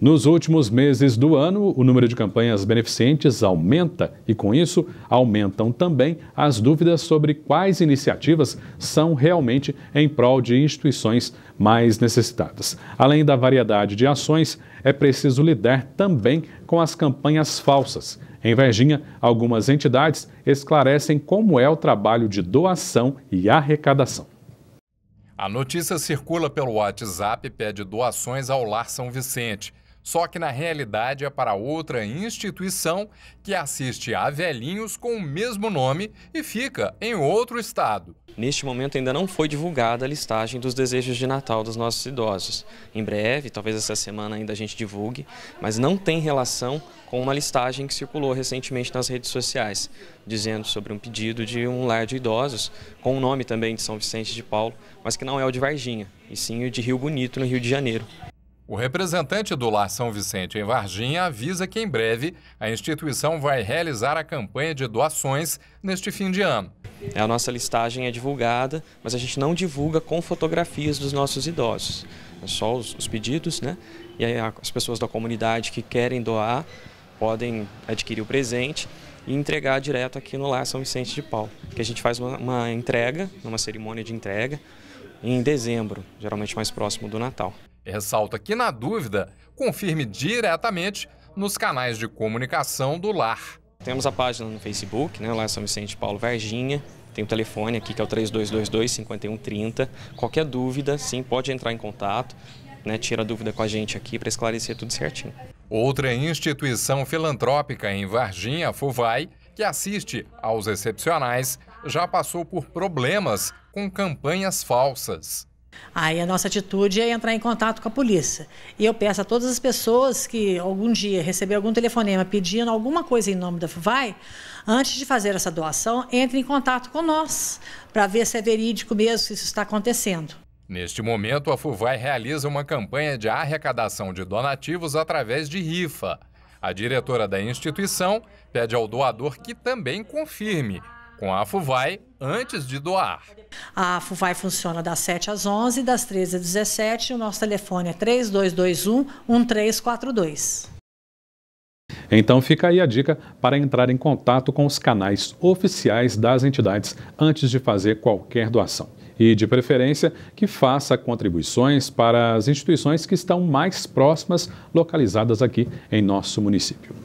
Nos últimos meses do ano, o número de campanhas beneficentes aumenta e, com isso, aumentam também as dúvidas sobre quais iniciativas são realmente em prol de instituições mais necessitadas. Além da variedade de ações, é preciso lidar também com as campanhas falsas. Em Varginha, algumas entidades esclarecem como é o trabalho de doação e arrecadação. A notícia circula pelo WhatsApp e pede doações ao Lar São Vicente. Só que na realidade é para outra instituição que assiste a velhinhos com o mesmo nome e fica em outro estado. Neste momento ainda não foi divulgada a listagem dos desejos de Natal dos nossos idosos. Em breve, talvez essa semana ainda a gente divulgue, mas não tem relação com uma listagem que circulou recentemente nas redes sociais, dizendo sobre um pedido de um lar de idosos, com o nome também de São Vicente de Paulo, mas que não é o de Varginha, e sim o de Rio Bonito, no Rio de Janeiro. O representante do Lar São Vicente em Varginha avisa que em breve a instituição vai realizar a campanha de doações neste fim de ano. É, a nossa listagem é divulgada, mas a gente não divulga com fotografias dos nossos idosos. É só os, os pedidos, né? E aí as pessoas da comunidade que querem doar podem adquirir o presente e entregar direto aqui no Lar São Vicente de Paulo, que a gente faz uma, uma entrega, uma cerimônia de entrega em dezembro, geralmente mais próximo do Natal. Ressalta que, na dúvida, confirme diretamente nos canais de comunicação do lar. Temos a página no Facebook, né, lá é São Vicente Paulo Varginha. Tem o telefone aqui que é o 3222-5130. Qualquer dúvida, sim, pode entrar em contato. Né, tira a dúvida com a gente aqui para esclarecer tudo certinho. Outra instituição filantrópica em Varginha, FUVAI, que assiste aos excepcionais, já passou por problemas com campanhas falsas. Aí a nossa atitude é entrar em contato com a polícia. E eu peço a todas as pessoas que algum dia receber algum telefonema pedindo alguma coisa em nome da FUVAI, antes de fazer essa doação, entre em contato com nós, para ver se é verídico mesmo, se isso está acontecendo. Neste momento, a FUVAI realiza uma campanha de arrecadação de donativos através de rifa. A diretora da instituição pede ao doador que também confirme com a FUVAI antes de doar. A FUVAI funciona das 7 às 11, das 13 às 17. O nosso telefone é 3221 1342. Então fica aí a dica para entrar em contato com os canais oficiais das entidades antes de fazer qualquer doação. E, de preferência, que faça contribuições para as instituições que estão mais próximas, localizadas aqui em nosso município.